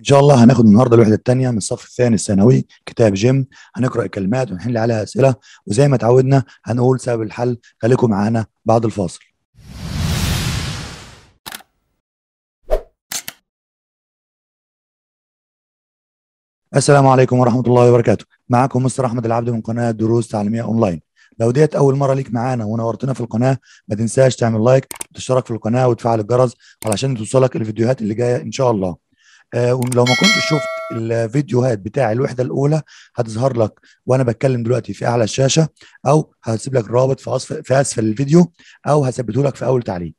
ان شاء الله هناخد النهارده الوحده الثانيه من الصف الثاني الثانوي كتاب جيم هنقرا الكلمات ونحل عليها اسئله وزي ما اتعودنا هنقول سبب الحل خليكم معانا بعد الفاصل السلام عليكم ورحمه الله وبركاته معكم مستر احمد العبد من قناه دروس تعليميه اونلاين لو ديت اول مره ليك معانا ونورتنا في القناه ما تنساش تعمل لايك وتشترك في القناه وتفعل الجرس علشان توصلك الفيديوهات اللي جايه ان شاء الله آه، ولو ما كنت شفت الفيديوهات بتاع الوحده الاولى هتظهر لك وانا بتكلم دلوقتي في اعلى الشاشه او هسيب لك الرابط في اسفل في اسفل الفيديو او هثبته لك في اول تعليق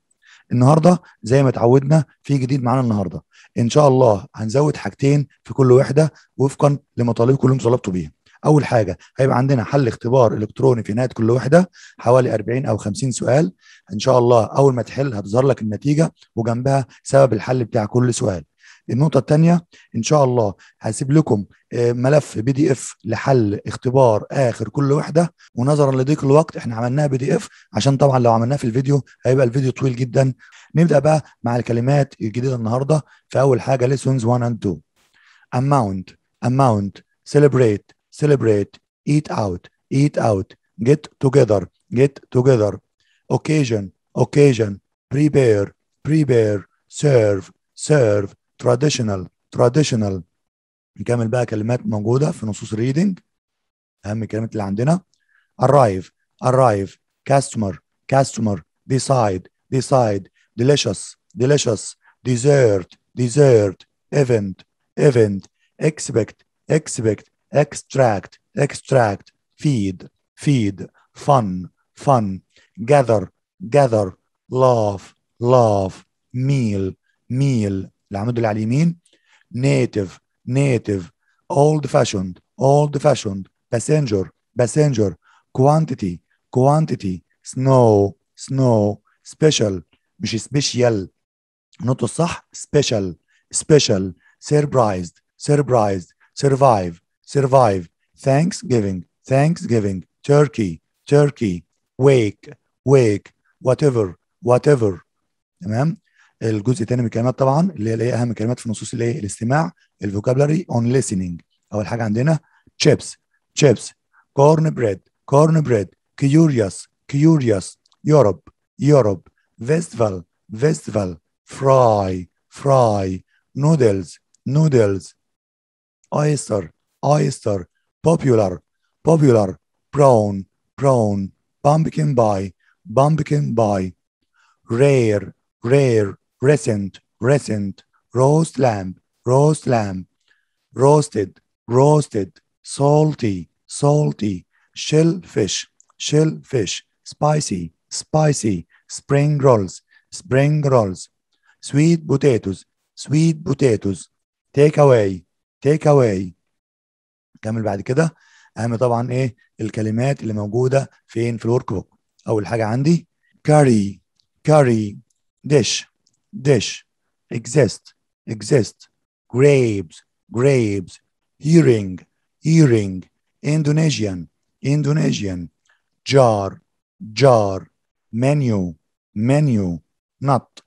النهارده زي ما اتعودنا في جديد معانا النهارده ان شاء الله هنزود حاجتين في كل وحده وفقا لمطالبكم اللي انتم طلبتوا بيها اول حاجه هيبقى عندنا حل اختبار الكتروني في نهايه كل وحده حوالي 40 او 50 سؤال ان شاء الله اول ما تحل هتظهر لك النتيجه وجنبها سبب الحل بتاع كل سؤال النقطه الثانيه ان شاء الله هسيب لكم آه، ملف بي دي اف لحل اختبار اخر كل وحده ونظرا لضيق الوقت احنا عملناها بي دي اف عشان طبعا لو عملناها في الفيديو هيبقى الفيديو طويل جدا نبدا بقى مع الكلمات الجديده النهارده في اول حاجه ليسونز 1 اند 2 amount amount celebrate celebrate eat out eat out get together get together occasion occasion prepare prepare serve serve تراديشنال تراديشنال نكمل بقى كلمات موجوده في نصوص الريدنج اهم الكلمات اللي عندنا arrive arrive customer customer decide decide delicious delicious desert desert event event expect expect extract extract feed feed fun fun gather gather love love meal meal اللي عامده على اليمين نيتف نيتف اولد فاشوند اولد فاشوند باسنجر باسنجر كوانتيتي كوانتيتي سنو سنو سبيشال مش سبيشال نطق الصح سبيشال سبيشال سيربرايزد سيربرايزد سيرفايف سيرفايف ثانكس جيفينج ثانكس جيفينج تركي تركي wake wake whatever whatever تمام الجزء الثاني من الكلمات طبعا اللي هي اهم الكلمات في نصوص الايه الاستماع الفوكابلري اون ليسينينج اول حاجه عندنا تشيبس تشيبس كورن بريد كورن بريد كيوريوس كيوريوس يوروب يوروب فيستفال فيستفال فراي فراي نودلز نودلز oyster oyster popular popular prawn prawn بامبكن باي بامبكن باي rare rare recent recent roast lamb roast lamb roasted roasted salty salty shellfish shellfish spicy spicy spring rolls spring rolls sweet potatoes sweet potatoes take away take away كمل بعد كده اهم طبعا ايه الكلمات اللي موجوده فين في الورك بوك اول حاجه عندي curry curry dish Dish, exist, exist, grapes, grapes, hearing, hearing, Indonesian, Indonesian, jar, jar, menu, menu, not,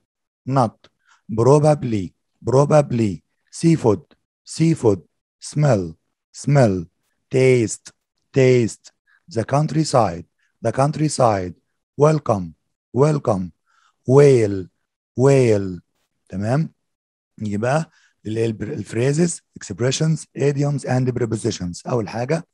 not, probably, probably, seafood, seafood, smell, smell, taste, taste, the countryside, the countryside, welcome, welcome, whale, whale تمام يبقى the هي الفريزز expressions idioms and prepositions اول حاجه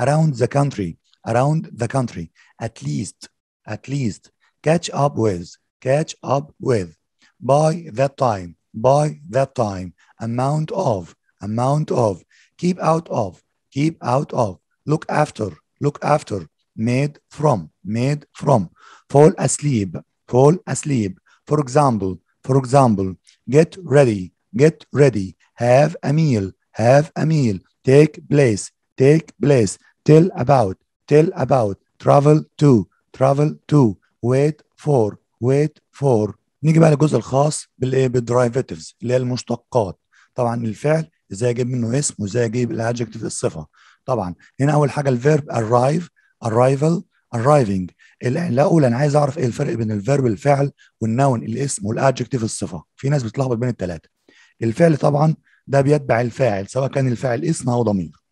around the country around the country at least at least catch up with catch up with by that time by that time amount of amount of keep out of keep out of look after look after made from made from fall asleep fall asleep for example, for example, get ready, get ready, have a meal, have a meal, take place, take place, tell about, tell about, travel to, travel to, wait for, wait for. نيجي بقى للجزء الخاص بالايه بالدرايفاتيفز اللي هي المشتقات طبعا الفعل ازاي اجيب منه اسم وازاي اجيب الادجكتيف الصفه طبعا هنا اول حاجه الفيرب arrive arrival arriving العلاقه انا عايز اعرف ايه الفرق بين الفيرب الفعل والنون الاسم والادجكتيف الصفه في ناس بتلخبط بين الثلاثه الفعل طبعا ده بيتبع الفاعل سواء كان الفاعل اسم او ضمير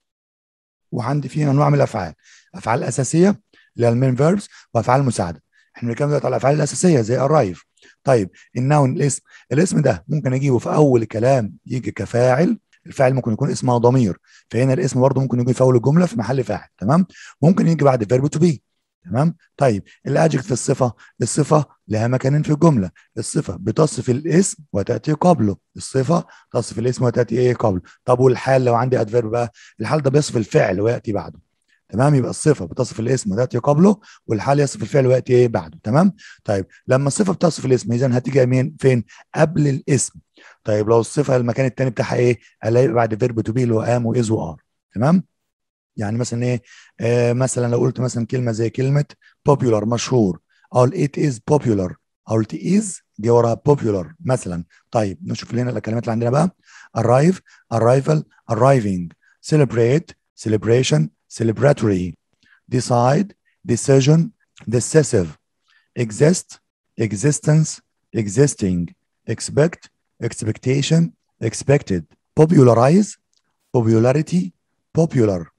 وعندي فيه انواع من الافعال افعال اساسيه اللي هي المين فيربس وافعال مساعده احنا بنتكلم دلوقتي على الافعال الاساسيه زي ارايف طيب النون الاسم الاسم ده ممكن اجيبه في اول كلام يجي كفاعل الفاعل ممكن يكون اسمه ضمير فهنا الاسم برضه ممكن يجي في اول الجمله في محل فاعل تمام ممكن يجي بعد فيرب تو بي تمام طيب الادجكت في الصفه الصفه لها مكانين في الجمله الصفه بتصف الاسم وتاتي قبله الصفه تصف الاسم وتاتي ايه قبله طب والحال لو عندي ادفيرب بقى الحال ده بيصف الفعل وياتي بعده تمام يبقى الصفه بتصف الاسم وتاتي قبله والحال يصف الفعل وياتي ايه بعده تمام طيب لما الصفه بتصف الاسم اذا هتيجي مين فين قبل الاسم طيب لو الصفه المكان الثاني بتاعها ايه هلاقي بعد فيرب تو بي اللي هو ام واز وار تمام يعني مثلا ايه آه مثلا لو قلت مثلا كلمه زي كلمه popular مشهور اقول it is popular اقول it is دي وراها popular مثلا طيب نشوف لنا الكلمات اللي عندنا بقى arrive arrival arriving celebrate celebration celebratory decide decision decisive exist existence existing expect expectation expected popularize popularity popular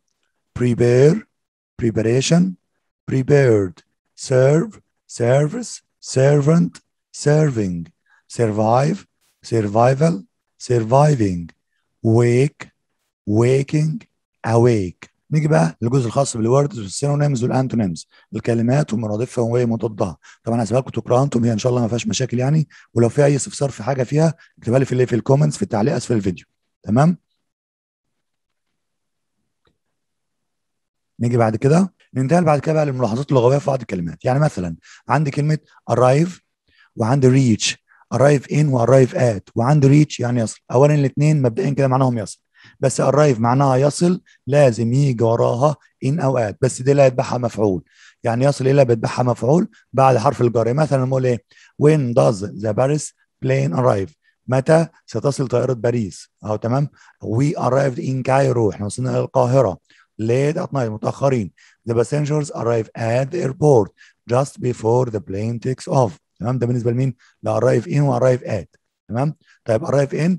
prepare, preparation, prepared, serve, service, servant, serving, survive, survival, surviving, wake, waking, awake. نيجي بقى للجزء الخاص بالوردز والسينونيمز والانتونيمز الكلمات ومرادفها مضادها طبعا هسيبها لكم تقراها هي ان شاء الله ما فيهاش مشاكل يعني ولو في اي استفسار في حاجه فيها اكتبها لي في في الكومنتس في التعليق اسفل الفيديو تمام نيجي بعد كده ننتقل بعد كده بقى للملاحظات اللغويه في بعض الكلمات يعني مثلا عندي كلمه arrive وعندي reach arrive in وarrive at وعندي reach يعني يصل اولا الاثنين مبدئيا كده معناهم يصل بس arrive معناها يصل لازم يجي وراها in او at بس دي لا يتبعها مفعول يعني يصل الى بيتبعها مفعول بعد حرف الجر مثلا نقول ايه when does the Paris plane arrive متى ستصل طائرة باريس أهو تمام We arrived in Cairo إحنا وصلنا إلى القاهرة late at night متأخرين the passengers arrive at the airport just before the plane takes off تمام ده بالنسبة لمين؟ لأرايف in وأرايف at تمام طيب أرايف in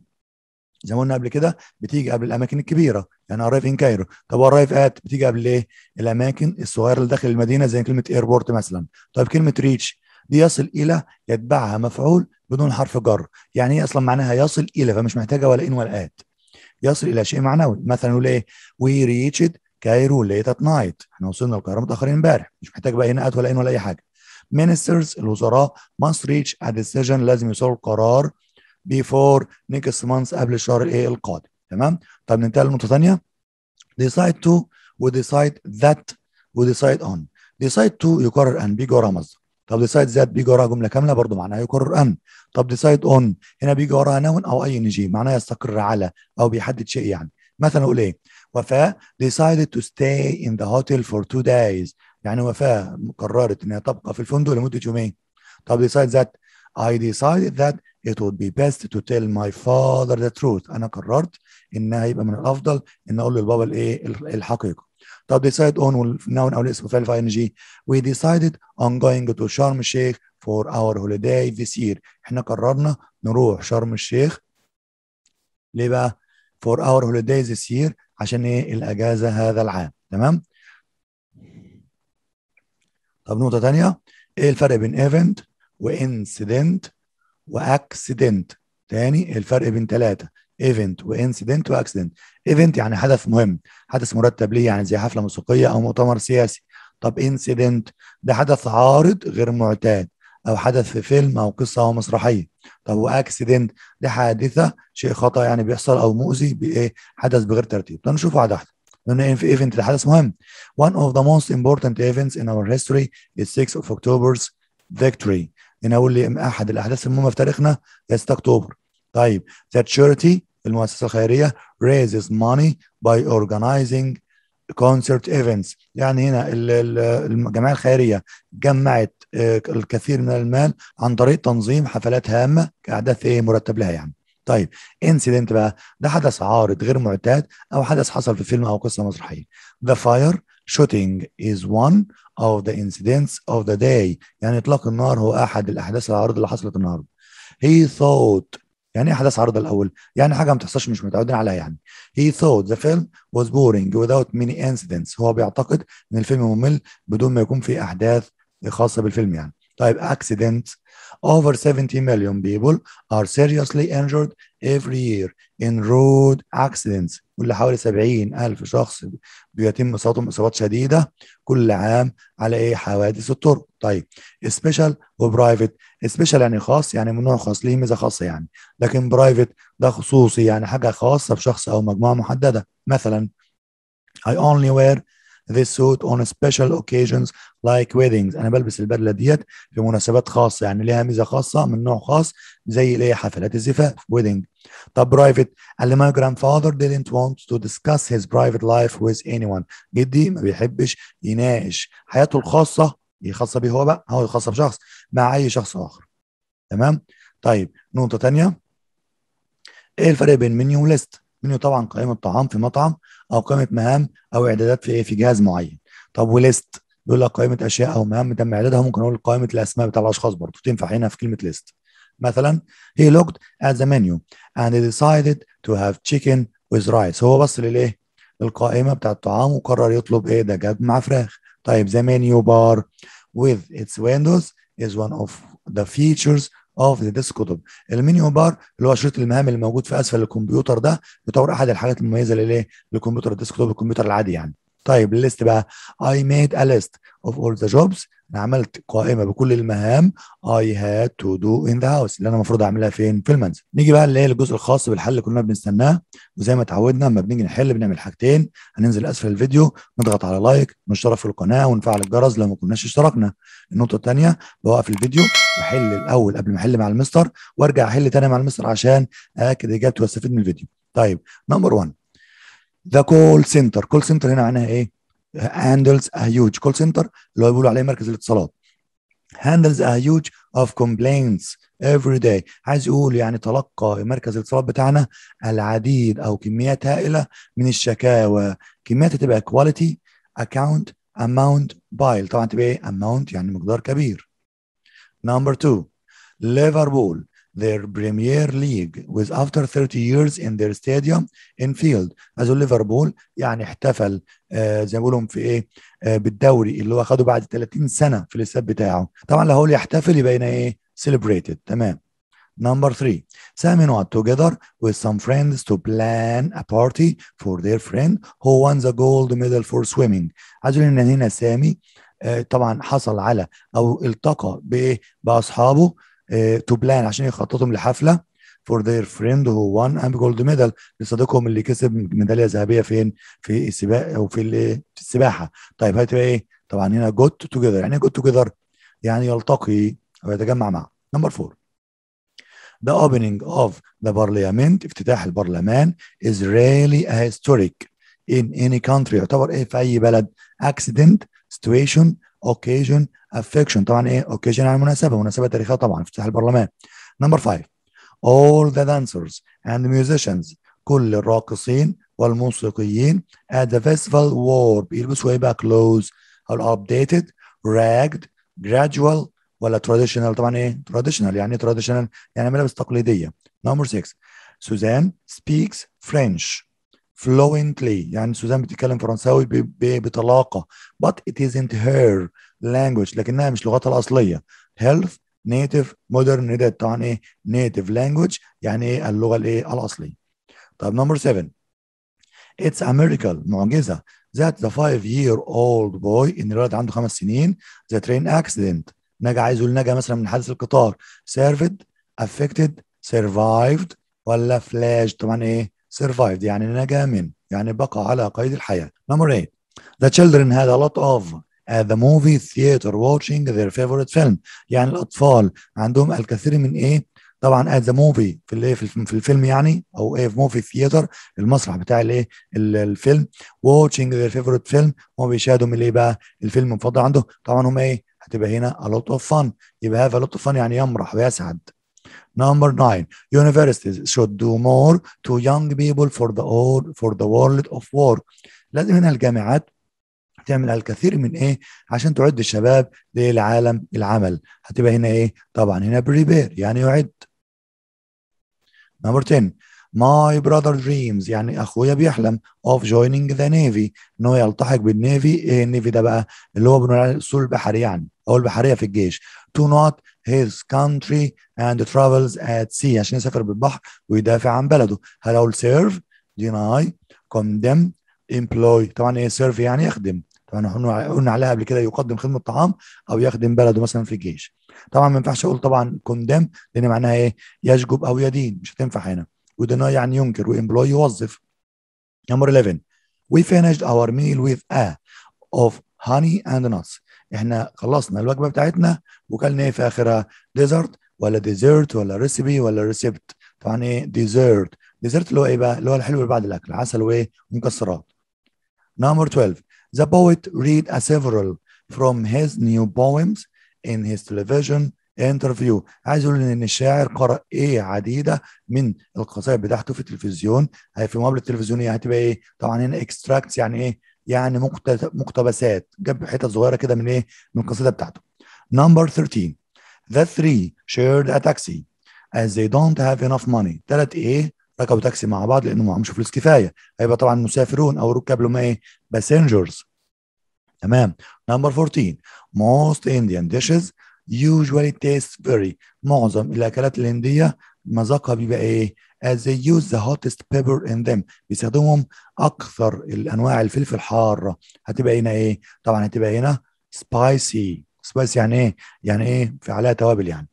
زي ما قلنا قبل كده بتيجي قبل الاماكن الكبيره يعني ارايف ان كايرو طب ارايف ات بتيجي قبل ايه الاماكن الصغيره اللي داخل المدينه زي كلمه ايربورت مثلا طيب كلمه ريتش دي يصل الى يتبعها مفعول بدون حرف جر يعني هي إيه اصلا معناها يصل الى فمش محتاجه ولا ان ولا ات يصل الى شيء معنوي مثلا نقول ايه وي ريتشد كايرو ليت ات نايت احنا وصلنا القاهره متاخرين امبارح مش محتاج بقى هنا ولا عين ولا اي حاجه ministers الوزراء must reach a decision لازم يوصلوا القرار before next month قبل الشهر الايه القادم تمام طب ننتقل لنقطه ثانيه decide to و decide that و decide on decide to يقرر ان بيجي رمز مصدر طب decide that بيجي وراها جمله كامله برضو معناها يقرر ان طب decide on هنا بيجي وراها نون او اي ان جي معناها يستقر على او بيحدد شيء يعني مثلا اقول ايه وفاء decided to stay in the hotel for two days يعني وفاء قررت انها تبقى في الفندق لمده يومين طب decided that I decided that it would be best to tell my father the truth انا قررت انها هيبقى من الافضل ان اقول للبابا الايه الحقيقه طب decided on noun او الاسم فعل في ان جي we decided on going to شرم الشيخ for our holiday this year احنا قررنا نروح شرم الشيخ ليه بقى for our holiday this year عشان ايه الاجازه هذا العام تمام طب نقطه ثانيه ايه الفرق بين ايفنت وانسيدنت واكسيدنت تاني إيه الفرق بين ثلاثه ايفنت وانسيدنت واكسيدنت ايفنت يعني حدث مهم حدث مرتب ليه يعني زي حفله موسيقيه او مؤتمر سياسي طب انسيدنت ده حدث عارض غير معتاد او حدث في فيلم او قصه او مسرحيه طب واكسيدنت دي حادثه شيء خطا يعني بيحصل او مؤذي بايه حدث بغير ترتيب طب نشوف واحده واحده لان إيه، في ايفنت حدث مهم one of the most important events in our history is 6 of October's victory لي احد الاحداث المهمه في تاريخنا 6 اكتوبر طيب the charity المؤسسه الخيريه raises money by organizing concert events يعني هنا الجمعيه الخيريه جمعت آه، الكثير من المال عن طريق تنظيم حفلات هامه كاحداث ايه مرتب لها يعني طيب انسيدنت بقى ده حدث عارض غير معتاد او حدث حصل في فيلم او قصه مسرحيه ذا فاير شوتينج از وان of the incidents of the day يعني اطلاق النار هو احد الاحداث العارضه اللي حصلت النهارده he thought يعني ايه احداث عارضه الاول يعني حاجه ما بتحصلش مش متعودين عليها يعني he thought the film was boring without many incidents هو بيعتقد ان الفيلم ممل بدون ما يكون فيه احداث خاصه بالفيلم يعني طيب accident over 70 million people are seriously injured every year in road accidents واللي حوالي 70 ألف شخص بيتم إصابتهم إصابات شديدة كل عام على إيه حوادث الطرق طيب سبيشال وبرايفت سبيشال يعني خاص يعني من نوع خاص ليه ميزة خاصة يعني لكن برايفت ده خصوصي يعني حاجة خاصة بشخص أو مجموعة محددة مثلا I only wear this suit on special occasions like weddings انا بلبس البدله ديت في مناسبات خاصه يعني ليها ميزه خاصه من نوع خاص زي اللي هي حفلات الزفاف wedding طب برايفت قال لي my grandfather didn't want to discuss his private life with anyone جدي ما بيحبش يناقش حياته الخاصه خاصه بيه هو بقى هو خاصه بشخص مع اي شخص اخر تمام طيب نقطه ثانيه ايه الفرق بين منيو وليست منه طبعا قائمه طعام في مطعم او قائمه مهام او اعدادات في إيه، في جهاز معين طب وليست بيقول لك قائمه اشياء او مهام تم اعدادها ممكن اقول قائمه الاسماء بتاع الاشخاص برضه تنفع هنا في كلمه ليست مثلا he looked at the menu and decided to have chicken with rice هو بص للايه للقائمه بتاع الطعام وقرر يطلب ايه دجاج مع فراخ طيب the menu bar with its windows is one of the features اوف اه، ذا توب المنيو بار اللي هو شريط المهام اللي موجود في اسفل الكمبيوتر ده يعتبر احد الحاجات المميزه للايه للكمبيوتر الديسكتوب الكمبيوتر العادي يعني طيب الليست بقى I made a list of all the jobs انا عملت قائمه بكل المهام I had to do in the house اللي انا المفروض اعملها فين في المنزل نيجي بقى اللي هي الجزء الخاص بالحل اللي كنا بنستناه وزي ما اتعودنا لما بنيجي نحل بنعمل حاجتين هننزل اسفل الفيديو نضغط على لايك ونشترك في القناه ونفعل الجرس لو ما كناش اشتركنا النقطه الثانيه بوقف الفيديو بحل الاول قبل ما احل مع المستر وارجع احل تاني مع المستر عشان اكد اجابتي واستفيد من الفيديو طيب نمبر 1 ذا كول سنتر كول سنتر هنا معناها ايه هاندلز ا هيوج كول سنتر اللي هو بيقولوا عليه مركز الاتصالات هاندلز ا هيوج اوف كومبلينتس افري داي عايز يقول يعني تلقى مركز الاتصالات بتاعنا العديد او كميات هائله من الشكاوى كميات تبقى كواليتي اكاونت اماونت بايل طبعا تبقى ايه اماونت يعني مقدار كبير نمبر 2 ليفربول their Premier League with after 30 years in their stadium in field as ليفربول يعني احتفل آه زي ما بيقولوا في ايه آه بالدوري اللي هو اخده بعد 30 سنة في الاستاد بتاعه طبعا لو هو يحتفل يبقى هنا ايه celebrated تمام Number three, Sam and Watt together with some friends to plan a party for their friend who won the gold medal for swimming. عايز ان هنا سامي طبعا حصل على او التقى بايه؟ باصحابه تو آه، بلان عشان يخططهم لحفله فور ذير فريند هو وان ام جولد ميدال لصديقهم اللي كسب ميداليه ذهبيه فين في السباق او في, في السباحه طيب هتبقى ايه طبعا هنا جوت توجذر يعني ايه جوت توجذر يعني يلتقي او يتجمع مع نمبر فور The opening of the parliament افتتاح البرلمان is really a historic in any country يعتبر ايه في اي بلد accident situation occasion affection طبعا ايه occasion يعني مناسبه مناسبه تاريخيه طبعا افتتاح البرلمان نمبر 5 all the dancers and musicians كل الراقصين والموسيقيين at the festival wore بيلبسوا ايه بقى clothes او updated ragged gradual ولا traditional طبعا ايه traditional يعني traditional يعني ملابس تقليديه نمبر 6 سوزان speaks French fluently يعني سوزان بتتكلم فرنساوي بطلاقة but it isn't her language لكنها مش لغتها الأصلية health native modern ده طبعا ايه native language يعني ايه اللغة الايه الأصلية طيب number 7 it's a miracle معجزة that the five year old boy ان الولد عنده خمس سنين the train accident نجا عايز يقول نجا مثلا من حادث القطار served affected survived ولا فلاش طبعا ايه survived يعني نجا من يعني بقى على قيد الحياة number eight the children had a lot of at uh, the movie theater watching their favorite film يعني الأطفال عندهم الكثير من إيه طبعا at the movie في الايه في الفيلم يعني او ايه في موفي ثياتر المسرح بتاع الايه الفيلم watching their favorite film هم بيشاهدوا من الايه بقى الفيلم المفضل عنده طبعا هم ايه هتبقى هنا a lot of fun يبقى have a lot of fun يعني يمرح ويسعد Number nine, universities should do more to young people for the old, for the world of work. لازم هنا الجامعات تعمل الكثير من ايه عشان تعد الشباب للعالم العمل هتبقى هنا ايه طبعا هنا بريبير يعني يعد نمبر 10 ماي brother دريمز يعني اخويا بيحلم اوف joining ذا نيفي انه يلتحق بالنيفي ايه النيفي ده بقى اللي هو بنقول عليه السول البحري يعني او البحريه في الجيش تو نوت his country and travels at sea عشان يسافر بالبحر ويدافع عن بلده هل اقول serve deny condemn employ طبعا ايه serve يعني يخدم طبعا احنا قلنا عليها قبل كده يقدم خدمه طعام او يخدم بلده مثلا في الجيش طبعا ما ينفعش اقول طبعا كوندم لان معناها ايه يشجب او يدين مش هتنفع هنا وديناي يعني ينكر وامبلوي يوظف نمبر 11 we finished our meal with a of honey and nuts احنا خلصنا الوجبه بتاعتنا وكلنا ايه في اخرها ديزرت ولا ديزرت ولا ريسيبي ولا ريسبت طبعا ايه ديزرت ديزرت اللي هو ايه بقى اللي هو الحلو اللي بعد الاكل عسل وايه ومكسرات نمبر 12 The poet read a several from his new poems in his television interview عايز اقول ان الشاعر قرأ ايه عديده من القصائد بتاعته في التلفزيون في مقابله تلفزيونيه يعني هتبقى ايه طبعا هنا اكستراكتس يعني ايه يعني مقتبسات جاب حتت صغيره كده من ايه من القصيده بتاعته نمبر 13 the three shared a taxi as they don't have enough money ثلاث ايه ركبوا تاكسي مع بعض لانه ما معهمش فلوس كفايه هيبقى طبعا مسافرون او ركاب لهم ايه باسنجرز تمام نمبر 14 most Indian dishes usually taste very معظم الاكلات الهنديه مذاقها بيبقى ايه as they use the hottest pepper in them بيستخدمهم اكثر الانواع الفلفل حاره هتبقى هنا ايه طبعا هتبقى هنا spicy spicy يعني ايه يعني ايه في عليها توابل يعني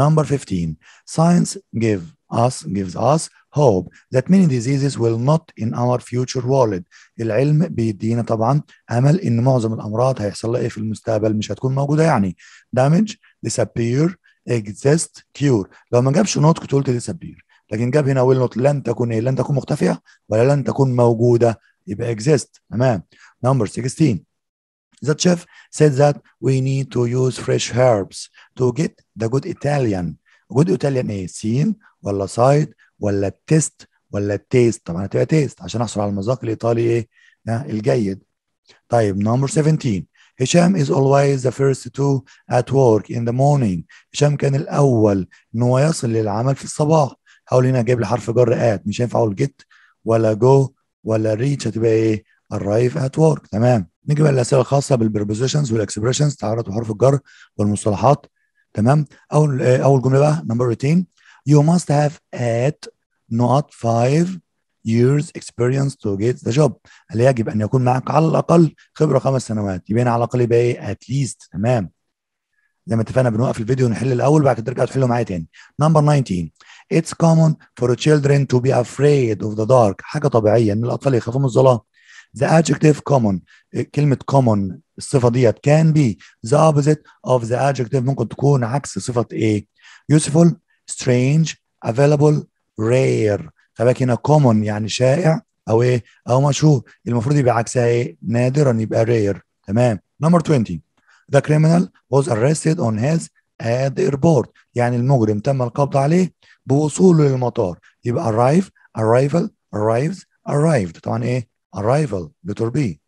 number 15 science give us gives us hope that many diseases will not in our future world العلم بيدينا طبعا امل ان معظم الامراض هيحصل لها ايه في المستقبل مش هتكون موجوده يعني damage disappear exist cure لو ما جابش نوت كنت قلت disappear لكن جاب هنا ويل نوت لن تكون ايه لن تكون مختفيه ولا لن تكون موجوده يبقى اكزيست تمام نمبر 16 ذات chef said that we need to use fresh herbs to get the good Italian جود Italian ايه سين ولا سايد ولا تيست ولا التيست طبعا هتبقى تيست عشان احصل على المذاق الايطالي ايه الجيد طيب نمبر 17 هشام is always the first to at work in the morning هشام كان الاول ان هو يصل للعمل في الصباح هقول هنا جايب لي حرف جر ات مش هينفع اقول جيت ولا جو ولا ريتش هتبقى ايه ارايف ات ورك تمام نيجي بقى للاسئله الخاصه بالبربوزيشنز والاكسبريشنز تعرض بحروف الجر والمصطلحات تمام اول آه، اول جمله بقى نمبر 18 يو ماست هاف ات نوت 5 years experience to get the job اللي يجب ان يكون معك على الاقل خبره خمس سنوات يبقى على الاقل يبقى ايه at least تمام زي ما اتفقنا بنوقف الفيديو ونحل الاول بعد كده ترجع تحله معايا تاني نمبر 19 It's common for children to be afraid of the dark حاجه طبيعيه ان الاطفال يخافوا من الظلام The adjective common كلمة common الصفة ديت كان بي ذا اوبوزيت اوف ذا adjective ممكن تكون عكس صفة ايه؟ useful, strange, available, rare فباك هنا كومون يعني شائع او ايه؟ او مشهور المفروض يبقى عكسها ايه؟ نادرا يبقى rare تمام نمبر 20 The criminal was arrested on his at the airport يعني المجرم تم القبض عليه بوصوله للمطار يبقى arrive arrival arrives arrived طبعا ايه arrival letter B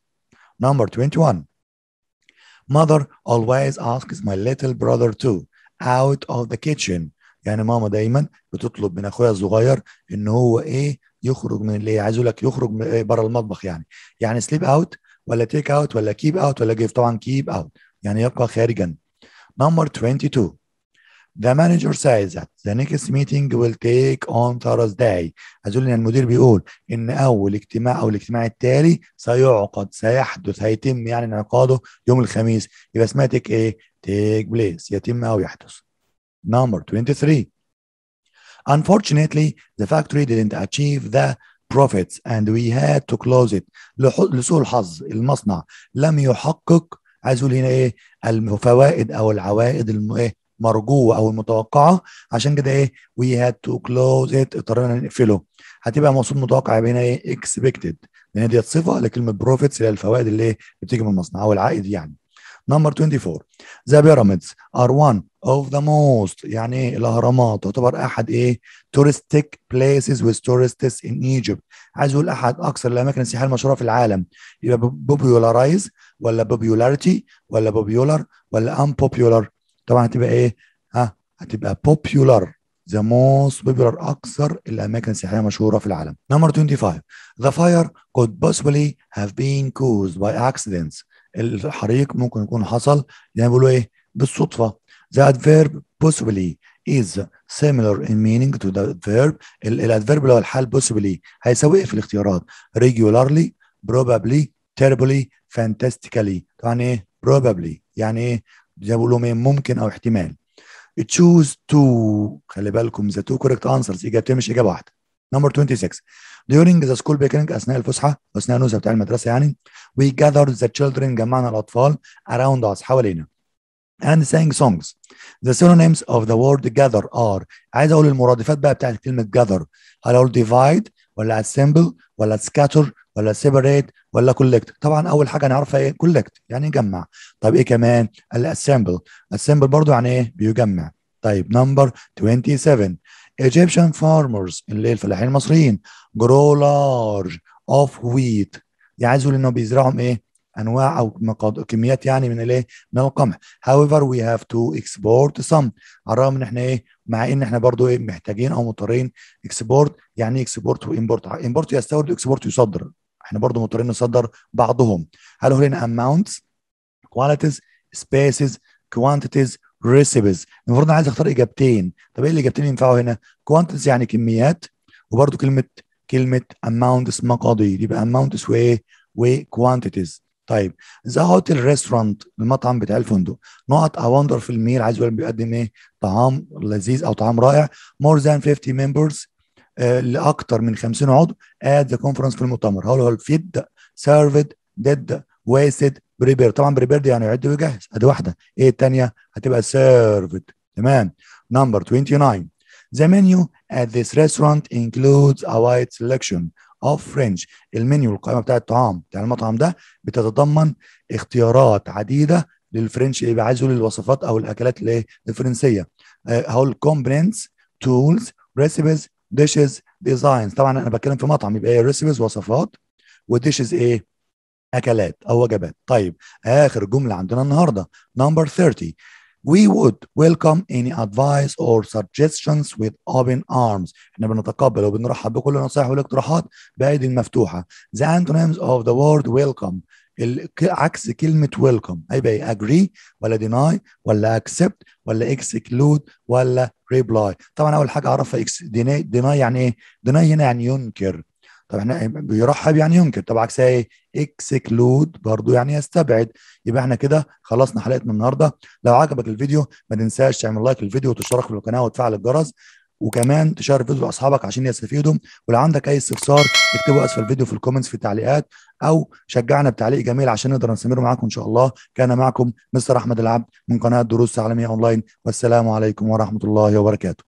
number 21 mother always asks my little brother to out of the kitchen يعني ماما دايما بتطلب من اخويا الصغير ان هو ايه يخرج من اللي عايز لك يخرج إيه، بره المطبخ يعني يعني سليب اوت ولا تيك اوت ولا كيب اوت ولا جيف طبعا كيب اوت يعني يبقى خارجا number 22 The manager says that the next meeting will take on Thursday. أقول إن المدير بيقول إن أول اجتماع أو الاجتماع التالي سيعقد سيحدث هيتم يعني انعقاده يوم الخميس يبقى اسمها تيك إيه؟ تيك بليس يتم أو يحدث. Number 23 Unfortunately, the factory didn't achieve the profits and we had to close it. لسوء الحظ المصنع لم يحقق عايز يقول هنا ايه الفوائد او العوائد المرجوه إيه؟ او المتوقعه عشان كده ايه وي هاد تو كلوز ات اضطرينا نقفله هتبقى موصول متوقع هنا ايه اكسبكتد لان ديت صفه لكلمه بروفيتس اللي هي الفوائد اللي إيه؟ بتيجي من المصنع او العائد يعني نمبر 24 ذا بيراميدز ار 1 of the most يعني ايه الاهرامات تعتبر احد ايه touristic places with tourists in Egypt عايز اقول احد اكثر الاماكن السياحيه المشهوره في العالم يبقى popularize ولا popularity ولا popular ولا unpopular طبعا هتبقى ايه ها هتبقى popular the most popular اكثر الاماكن السياحيه مشهوره في العالم number 25 the fire could possibly have been caused by accidents الحريق ممكن يكون حصل يعني بيقولوا ايه بالصدفه The adverb possibly is similar in meaning to the adverb الادفيرب اللي هو الحال possibly هيساوي في الاختيارات regularly probably terribly fantastically طبعا ايه probably يعني ايه زي ما بقول ايه ممكن او احتمال choose to خلي بالكم the two correct answers اجابتين مش اجابه واحده number 26 during the school picnic اثناء الفسحه اثناء النزهه بتاع المدرسه يعني we gathered the children جمعنا الاطفال around us حوالينا and sang songs. The synonyms of the word gather are عايز اقول المرادفات بقى بتاعت كلمه gather هل اقول divide ولا assemble ولا scatter ولا separate ولا collect طبعا اول حاجه نعرفها ايه collect يعني جمع طب ايه كمان assemble assemble برضو يعني ايه بيجمع طيب نمبر 27 Egyptian farmers اللي الفلاحين المصريين grow large of wheat يعني عايز يقول انهم بيزرعوا ايه انواع او مقاد... كميات يعني من الايه من القمح however we have to export some على الرغم ان احنا ايه مع ان احنا برضو ايه محتاجين او مضطرين اكسبورت يعني ايه اكسبورت وامبورت امبورت يستورد اكسبورت يصدر احنا برضو مضطرين نصدر بعضهم هل هنا amounts qualities spaces quantities recipes المفروض انا عايز اختار اجابتين طب ايه الاجابتين ينفعوا هنا quantities يعني كميات وبرضو كلمه كلمه amount اسمها مقادير يبقى ايه وايه quantities طيب ذا هوتيل ريستورانت المطعم بتاع الفندق نقط اي وندر في الميل عايز يقول بيقدم ايه طعام لذيذ او طعام رائع مور ذان 50 ممبرز لاكثر من 50 عضو اد ذا كونفرنس في المؤتمر هقول هو فيد سيرفد ديد واسد بريبير طبعا بريبير دي يعني يعد ويجهز ادي واحده ايه الثانيه هتبقى سيرفد تمام نمبر 29 The menu at this restaurant includes a wide selection اوف فرنش المنيو القائمه بتاع الطعام بتاع المطعم ده بتتضمن اختيارات عديده للفرنش اللي عايز للوصفات الوصفات او الاكلات اللي الفرنسيه آه، هقول كومبوننتس تولز ريسيبيز ديشز ديزاينز طبعا انا بتكلم في مطعم يبقى ايه ريسيبيز وصفات وديشز ايه اكلات او وجبات طيب اخر جمله عندنا النهارده نمبر 30 We would welcome any advice or suggestions with open arms. احنا بنتقبل وبنرحب بكل النصائح والاقتراحات بأيدي مفتوحة. The antonyms of the word welcome عكس كلمة welcome هيبقى agree ولا deny ولا accept ولا exclude ولا reply طبعا أول حاجة أعرفها deny, deny يعني إيه؟ deny هنا يعني ينكر طب احنا بيرحب يعني ينكر طب عكسها ايه اكسكلود برضو يعني يستبعد يبقى احنا كده خلصنا حلقتنا النهارده لو عجبك الفيديو ما تنساش تعمل لايك للفيديو وتشترك في القناه وتفعل الجرس وكمان تشارك الفيديو لاصحابك عشان يستفيدوا ولو عندك اي استفسار اكتبه اسفل الفيديو في الكومنتس في التعليقات او شجعنا بتعليق جميل عشان نقدر نستمر معاكم ان شاء الله كان معكم مستر احمد العبد من قناه دروس تعليميه اونلاين والسلام عليكم ورحمه الله وبركاته